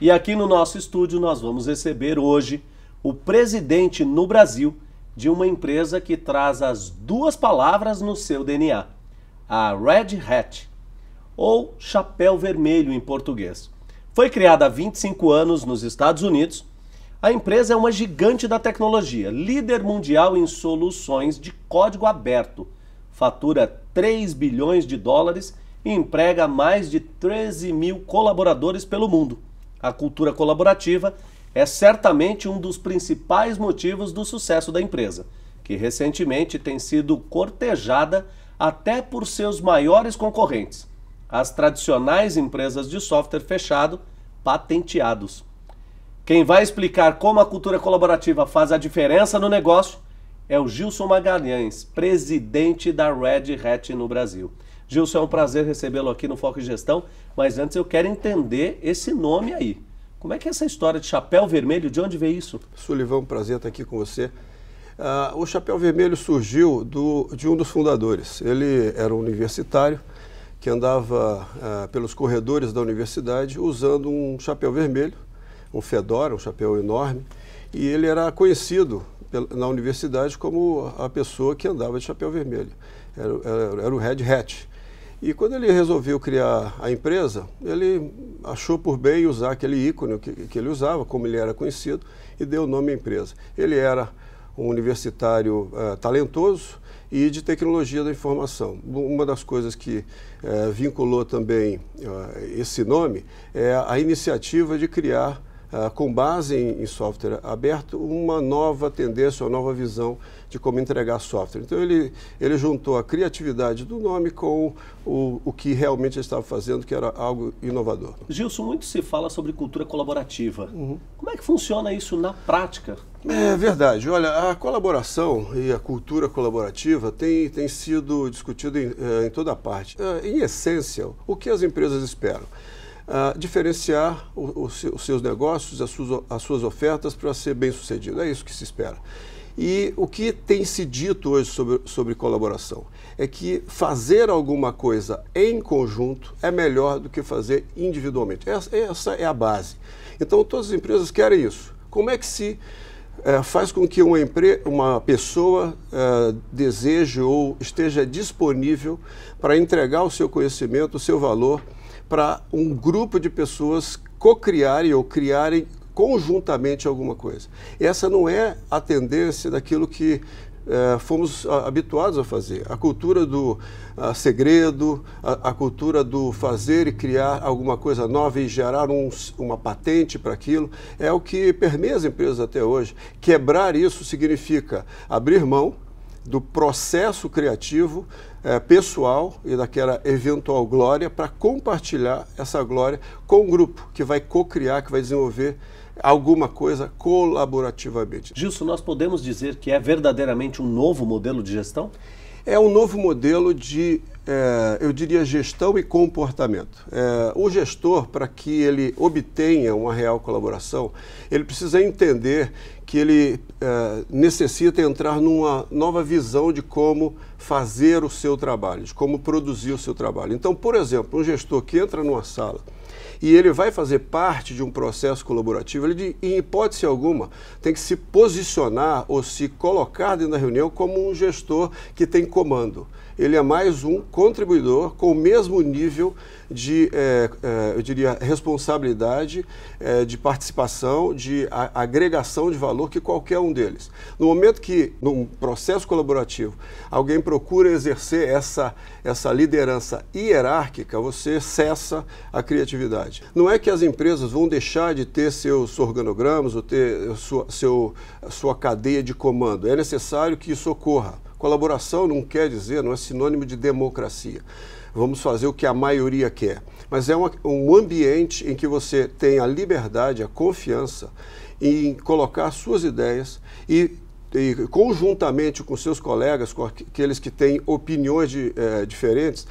E aqui no nosso estúdio nós vamos receber hoje o presidente no Brasil de uma empresa que traz as duas palavras no seu DNA, a Red Hat, ou chapéu vermelho em português. Foi criada há 25 anos nos Estados Unidos. A empresa é uma gigante da tecnologia, líder mundial em soluções de código aberto. Fatura 3 bilhões de dólares e emprega mais de 13 mil colaboradores pelo mundo. A cultura colaborativa é certamente um dos principais motivos do sucesso da empresa, que recentemente tem sido cortejada até por seus maiores concorrentes, as tradicionais empresas de software fechado patenteados. Quem vai explicar como a cultura colaborativa faz a diferença no negócio é o Gilson Magalhães, presidente da Red Hat no Brasil. Gilson, é um prazer recebê-lo aqui no Foco em Gestão, mas antes eu quero entender esse nome aí. Como é que é essa história de chapéu vermelho? De onde veio isso? Sullivan, um prazer estar aqui com você. Uh, o chapéu vermelho surgiu do, de um dos fundadores. Ele era um universitário que andava uh, pelos corredores da universidade usando um chapéu vermelho, um fedora, um chapéu enorme, e ele era conhecido na universidade como a pessoa que andava de chapéu vermelho. Era, era, era o Red Hat. E quando ele resolveu criar a empresa, ele achou por bem usar aquele ícone que, que ele usava, como ele era conhecido, e deu o nome à empresa. Ele era um universitário uh, talentoso e de tecnologia da informação. Uma das coisas que uh, vinculou também uh, esse nome é a iniciativa de criar ah, com base em, em, software aberto, uma nova tendência, uma nova visão de como entregar software. Então, ele, ele juntou a criatividade do nome com o, o que realmente estava fazendo, que era algo inovador. Gilson, muito se fala sobre cultura colaborativa. Uhum. Como é que funciona isso na prática? É verdade. Olha, a colaboração e a cultura colaborativa tem, tem sido discutida em, eh, em toda parte. Eh, em essência, o que as empresas esperam? diferenciar o, o os seus negócios, as suas, as suas ofertas para ser bem sucedido. É isso que se espera. E o que tem se dito hoje sobre, sobre colaboração é que fazer alguma coisa em conjunto é melhor do que fazer individualmente. Essa, essa é a base. Então, todas as empresas querem isso. Como é que se é, faz com que uma, empre... uma pessoa é, deseje ou esteja disponível para entregar o seu conhecimento, o seu valor para um grupo de pessoas co-criarem ou criarem conjuntamente alguma coisa. Essa não é a tendência daquilo que é, fomos habituados a fazer. A cultura do a, segredo, a, a, cultura do fazer e criar alguma coisa nova e gerar um, uma patente para aquilo, é o que permeia as empresas até hoje. Quebrar isso significa abrir mão do processo criativo é, pessoal e daquela eventual glória para compartilhar essa glória com o um grupo que vai co-criar, que vai desenvolver alguma coisa colaborativamente. Gilson, nós podemos dizer que é verdadeiramente um novo modelo de gestão? É um novo modelo de é, eu diria, gestão e comportamento. É, o gestor, para que ele obtenha uma real colaboração, ele precisa entender que ele é, necessita entrar numa nova visão de como fazer o seu trabalho, de como produzir o seu trabalho. Então, por exemplo, um gestor que entra numa sala e ele vai fazer parte de um processo colaborativo, ele, de, em hipótese alguma, tem que se posicionar ou se colocar dentro da reunião como um gestor que tem comando ele é mais um contribuidor com o mesmo nível de, é, é, eu diria, responsabilidade, é, de participação, de a, agregação de valor que qualquer um deles. No momento que, num processo colaborativo, alguém procura exercer essa, essa liderança hierárquica, você cessa a criatividade. Não é que as empresas vão deixar de ter seus organogramas ou ter sua, seu, sua cadeia de comando. É necessário que isso ocorra. Colaboração não quer dizer, não é sinônimo de democracia. Vamos fazer o que a maioria quer. Mas é uma, um ambiente em que você tem a liberdade, a confiança em colocar suas ideias e e conjuntamente com seus colegas, com aqueles que têm opiniões de, eh, diferentes,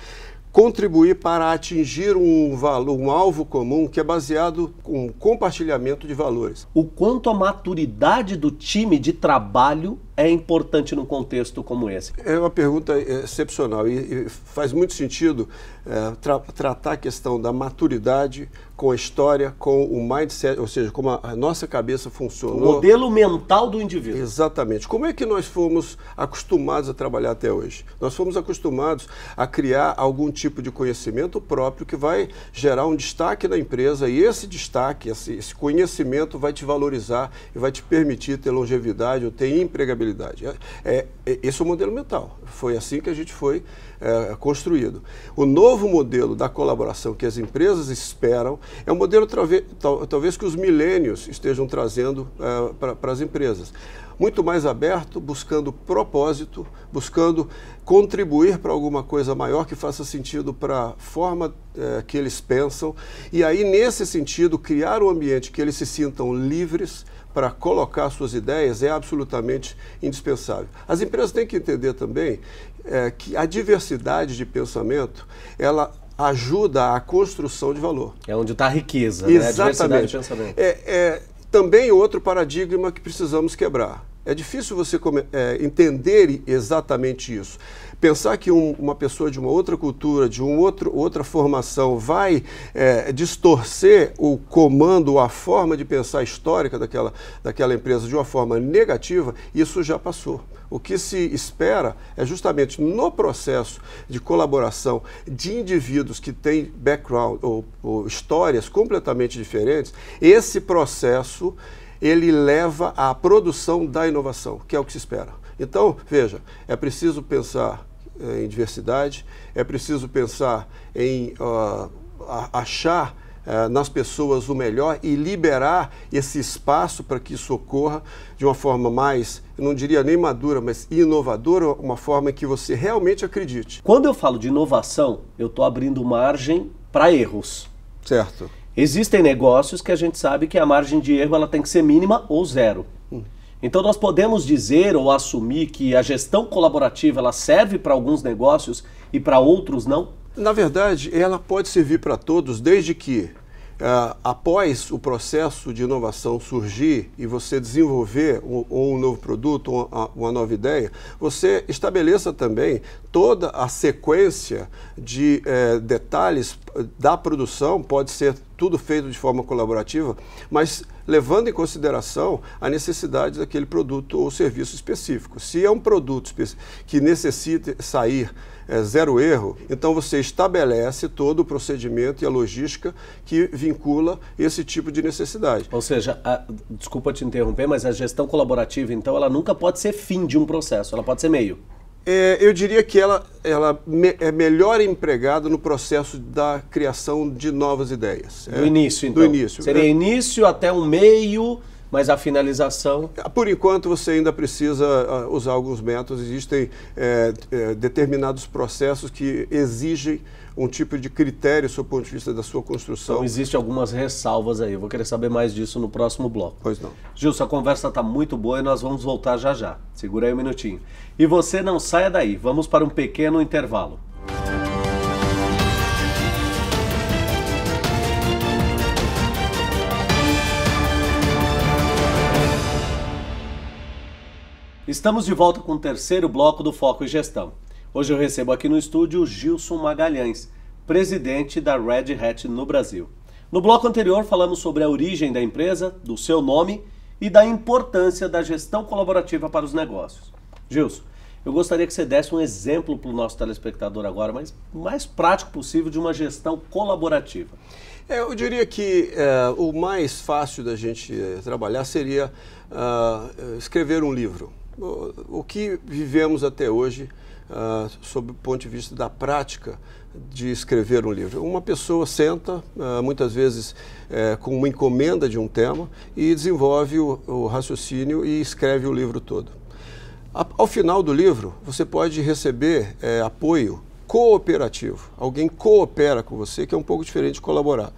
contribuir para atingir um valor, um alvo comum que é baseado com compartilhamento de valores. O quanto a maturidade do time de trabalho é importante num contexto como esse? É uma pergunta excepcional e, e faz muito sentido é, tra tratar a questão da maturidade com a história, com o mindset, ou seja, como a nossa cabeça funcionou. O modelo mental do indivíduo. Exatamente. Como é que nós fomos acostumados a trabalhar até hoje? Nós fomos acostumados a criar algum tipo de conhecimento próprio que vai gerar um destaque na empresa e esse destaque, esse, conhecimento vai te valorizar e vai te permitir ter longevidade ou ter empregabilidade. É, é, é, esse é o modelo mental. Foi assim que a gente foi é, construído. O novo modelo da colaboração que as empresas esperam é um modelo talvez que os milênios estejam trazendo eh, para as empresas. Muito mais aberto, buscando propósito, buscando contribuir para alguma coisa maior que faça sentido para a forma eh, que eles pensam. E aí, nesse sentido, criar um ambiente que eles se sintam livres para colocar suas ideias é absolutamente indispensável. As empresas têm que entender também é, que a diversidade de pensamento ela ajuda à construção de valor. É onde está a riqueza, Exatamente. Né? a diversidade de pensamento. É, é, também outro paradigma que precisamos quebrar. É difícil você é, entender exatamente isso. Pensar que um, uma pessoa de uma outra cultura, de um outro, outra formação, vai é, distorcer o comando, a forma de pensar histórica daquela, daquela empresa de uma forma negativa, isso já passou. O que se espera é justamente no processo de colaboração de indivíduos que têm background ou, ou histórias completamente diferentes, esse processo ele leva à produção da inovação, que é o que se espera. Então, veja, é preciso pensar eh, em diversidade, é preciso pensar em uh, achar eh, nas pessoas o melhor e liberar esse espaço para que isso ocorra de uma forma mais, não diria nem madura, mas inovadora, uma forma que você realmente acredite. Quando eu falo de inovação, eu estou abrindo margem para erros. Certo. Existem negócios que a gente sabe que a margem de erro ela tem que ser mínima ou zero. Hum. Então nós podemos dizer ou assumir que a gestão colaborativa ela serve para alguns negócios e para outros não? Na verdade, ela pode servir para todos, desde que Uh, após o processo de inovação surgir e você desenvolver um, ou um novo produto ou uma, uma, nova ideia, você estabeleça também toda a sequência de eh, detalhes da produção, pode ser tudo feito de forma colaborativa, mas levando em consideração a necessidade daquele produto ou serviço específico. Se é um produto que necessita sair é, zero erro, então você estabelece todo o procedimento e a logística que vincula esse tipo de necessidade. Ou seja, a, desculpa te interromper, mas a gestão colaborativa, então, ela nunca pode ser fim de um processo, ela pode ser meio. É, eu diria que ela, ela me, é melhor empregada no processo da criação de novas ideias. Do é, início, então. Do início. Seria é. início até um meio mas a finalização. Ah, por enquanto, você ainda precisa ah, usar alguns métodos. Existem é, é, determinados processos que exigem um tipo de critério do seu ponto de vista da sua construção. Então, existem algumas ressalvas aí. Eu vou querer saber mais disso no próximo bloco. Pois não. Gilson, a conversa está muito boa e nós vamos voltar já já. Segura aí um minutinho. E você não saia daí. Vamos para um pequeno intervalo. Estamos de volta com o terceiro bloco do Foco em Gestão. Hoje eu recebo aqui no estúdio Gilson Magalhães, presidente da Red Hat no Brasil. No bloco anterior falamos sobre a origem da empresa, do seu nome e da importância da gestão colaborativa para os negócios. Gilson, eu gostaria que você desse um exemplo para o nosso telespectador agora, mas mais prático possível de uma gestão colaborativa. É, eu diria que é, o mais fácil da gente eh, trabalhar seria ah, escrever um livro o, que vivemos até hoje uh, sob o ponto de vista da prática de escrever um livro. Uma pessoa senta, uh, muitas vezes uh, com uma encomenda de um tema, e desenvolve o, o raciocínio e escreve o livro todo. A, ao final do livro, você pode receber é, apoio cooperativo. Alguém coopera com você, que é um pouco diferente de colaborar.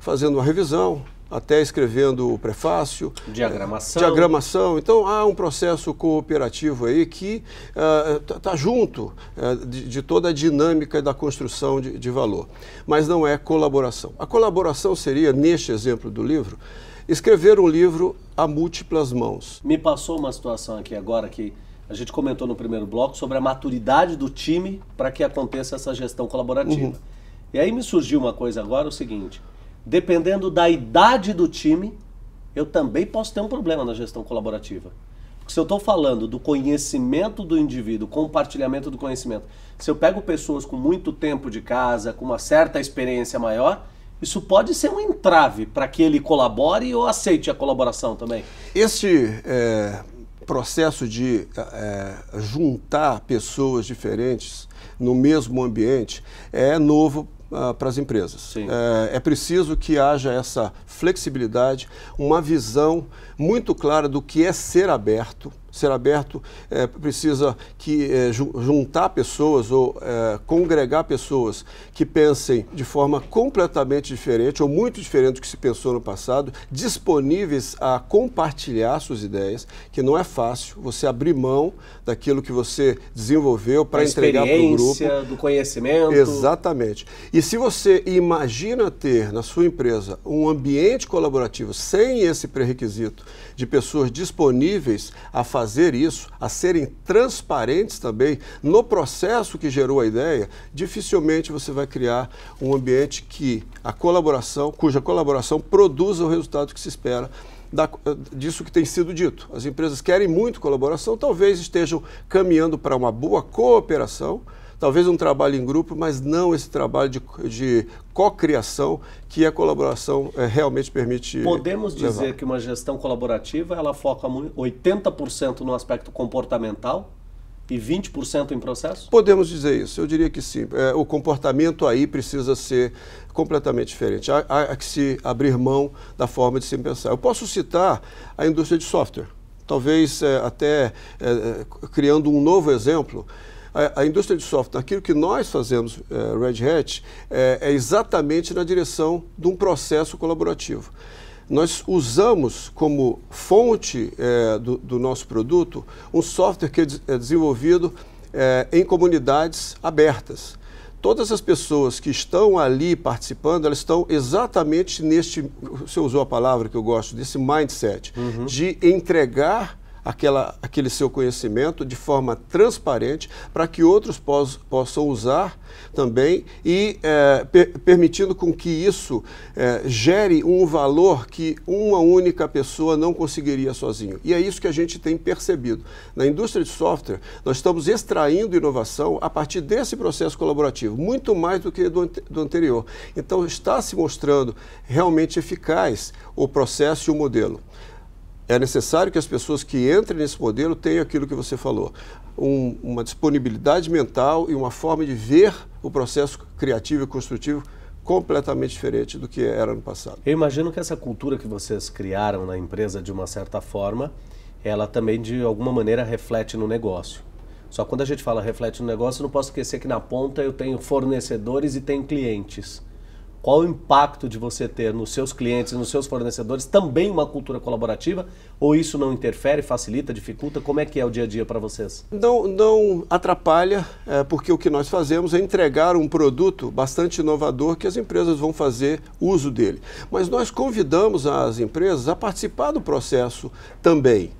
Fazendo uma revisão, até escrevendo o prefácio. Diagramação. Eh, diagramação. Então há um processo cooperativo aí que está eh, uh, tá junto uh, de, de, toda a dinâmica da construção de, de valor. Mas não é colaboração. A colaboração seria, neste exemplo do livro, escrever um livro a múltiplas mãos. Me passou uma situação aqui agora que a gente comentou no primeiro bloco sobre a maturidade do time para que aconteça essa gestão colaborativa. Uhum. E aí me surgiu uma coisa agora, o seguinte dependendo da idade do time, eu também posso ter um problema na gestão colaborativa. Porque se eu estou falando do conhecimento do indivíduo, compartilhamento do conhecimento, se eu pego pessoas com muito tempo de casa, com uma certa experiência maior, isso pode ser um entrave para que ele colabore ou aceite a colaboração também. Este é, processo de é, juntar pessoas diferentes no mesmo ambiente é novo ah, para as empresas. É, é, preciso que haja essa flexibilidade, uma visão muito clara do que é ser aberto, ser aberto é, precisa que é, juntar pessoas ou é, congregar pessoas que pensem de forma completamente diferente ou muito diferente do que se pensou no passado, disponíveis a compartilhar suas ideias, que não é fácil você abrir mão daquilo que você desenvolveu para entregar para o grupo. do conhecimento. Exatamente. E se você imagina ter na sua empresa um ambiente colaborativo sem esse pré-requisito de pessoas disponíveis a fazer fazer isso, a serem transparentes também no processo que gerou a ideia, dificilmente você vai criar um ambiente que a colaboração, cuja colaboração produza o resultado que se espera da, disso que tem sido dito. As empresas querem muito colaboração, talvez estejam caminhando para uma boa cooperação, talvez um trabalho em grupo, mas não esse trabalho de, de cocriação que a colaboração é, realmente permite. Podemos levar. dizer que uma gestão colaborativa ela foca 80% no aspecto comportamental e 20% em processo? Podemos dizer isso, eu diria que sim. É, o comportamento aí precisa ser completamente diferente. Há, há que se abrir mão da forma de se pensar. Eu posso citar a indústria de software, talvez é, até é, criando um novo exemplo a, indústria de software, aquilo que nós fazemos, é, Red Hat, é, é exatamente na direção de um processo colaborativo nós usamos como fonte é, do, do, nosso produto um software que é, é desenvolvido é, em comunidades abertas. Todas as pessoas que estão ali participando, elas estão exatamente neste, você usou a palavra que eu gosto, desse mindset, uhum. de entregar aquela, aquele seu conhecimento de forma transparente para que outros pos, possam usar também e é, per, permitindo com que isso é, gere um valor que uma única pessoa não conseguiria sozinho. E é isso que a gente tem percebido. Na indústria de software, nós estamos extraindo inovação a partir desse processo colaborativo, muito mais do que do, do anterior. Então, está se mostrando realmente eficaz o processo e o modelo é necessário que as pessoas que entrem nesse modelo tenham aquilo que você falou, um, uma disponibilidade mental e uma forma de ver o processo criativo e construtivo completamente diferente do que era no passado. Eu imagino que essa cultura que vocês criaram na empresa, de uma certa forma, ela também de alguma maneira reflete no negócio. Só quando a gente fala reflete no negócio, não posso esquecer que na ponta eu tenho fornecedores e tenho clientes qual o impacto de você ter nos seus clientes, nos seus fornecedores, também uma cultura colaborativa? Ou isso não interfere, facilita, dificulta? Como é que é o dia a dia para vocês? Não, não atrapalha, é, porque o que nós fazemos é entregar um produto bastante inovador que as empresas vão fazer uso dele. Mas nós convidamos as empresas a participar do processo também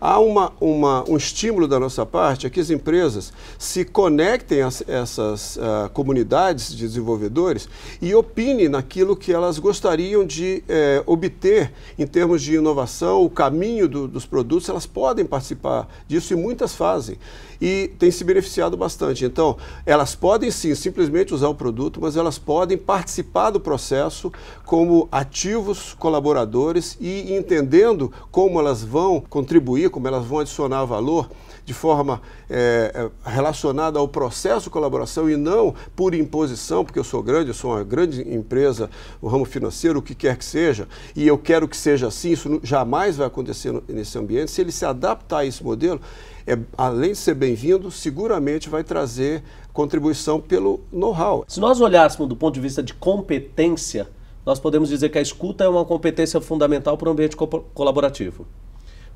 há uma, uma, um estímulo da nossa parte a que as empresas se conectem a essas uh, comunidades de desenvolvedores e opinem naquilo que elas gostariam de eh, obter em termos de inovação, o caminho do, dos produtos, elas podem participar disso e muitas fazem. E tem se beneficiado bastante. Então, elas podem sim simplesmente usar o produto, mas elas podem participar do processo como ativos colaboradores e entendendo como elas vão contribuir como elas vão adicionar valor de forma é, relacionada ao processo de colaboração e não por imposição, porque eu sou grande, eu sou uma grande empresa, o ramo financeiro, o que quer que seja, e eu quero que seja assim, isso jamais vai acontecer nesse ambiente. Se ele se adaptar a esse modelo, é, além de ser bem-vindo, seguramente vai trazer contribuição pelo know-how. Se nós olhássemos do ponto de vista de competência, nós podemos dizer que a escuta é uma competência fundamental para o ambiente co colaborativo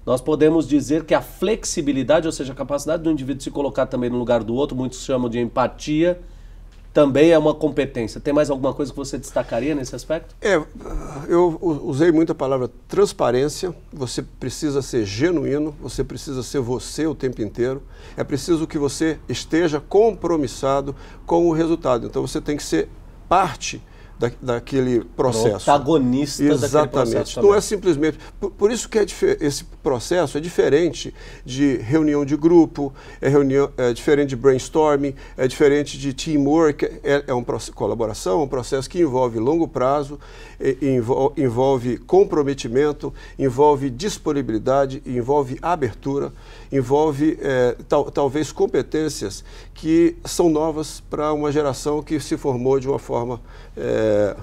nós podemos dizer que a flexibilidade, ou seja, a capacidade do indivíduo se colocar também no lugar do outro, muitos chamam de empatia, também é uma competência. Tem mais alguma coisa que você destacaria nesse aspecto? É, eu usei muito a palavra transparência. Você precisa ser genuíno, você precisa ser você o tempo inteiro. É preciso que você esteja compromissado com o resultado. Então você tem que ser parte da, daquele processo. Protagonista Exatamente. Processo não é simplesmente. Por, por isso que é esse processo é diferente de reunião de grupo, é, reunião, é diferente de brainstorming, é diferente de teamwork, é, é um colaboração, um processo que envolve longo prazo, é, envolve, envolve comprometimento, envolve disponibilidade, envolve abertura, envolve é, tal, talvez competências que são novas para uma geração que se formou de uma forma. É, é,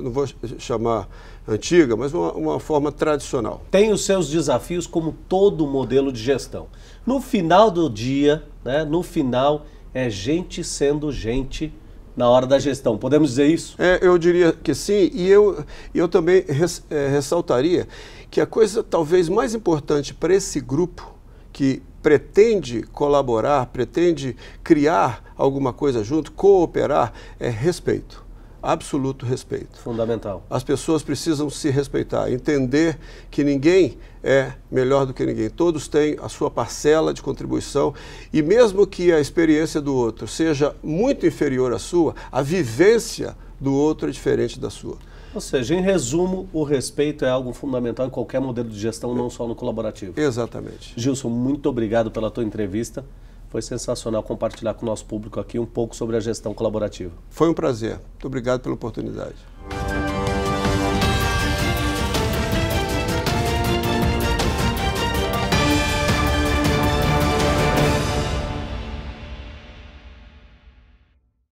não vou chamar antiga, mas uma, uma, forma tradicional. Tem os seus desafios como todo modelo de gestão. No final do dia, né, no final, é gente sendo gente na hora da gestão. Podemos dizer isso? É, eu diria que sim, e eu, eu também res, é, ressaltaria que a coisa talvez mais importante para esse grupo que pretende colaborar, pretende criar alguma coisa junto, cooperar, é respeito absoluto respeito. Fundamental. As pessoas precisam se respeitar, entender que ninguém é melhor do que ninguém. Todos têm a sua parcela de contribuição e mesmo que a experiência do outro seja muito inferior à sua, a vivência do outro é diferente da sua. Ou seja, em resumo, o respeito é algo fundamental em qualquer modelo de gestão, não só no colaborativo. Exatamente. Gilson, muito obrigado pela tua entrevista. Foi sensacional compartilhar com o nosso público aqui um pouco sobre a gestão colaborativa. Foi um prazer. Muito obrigado pela oportunidade.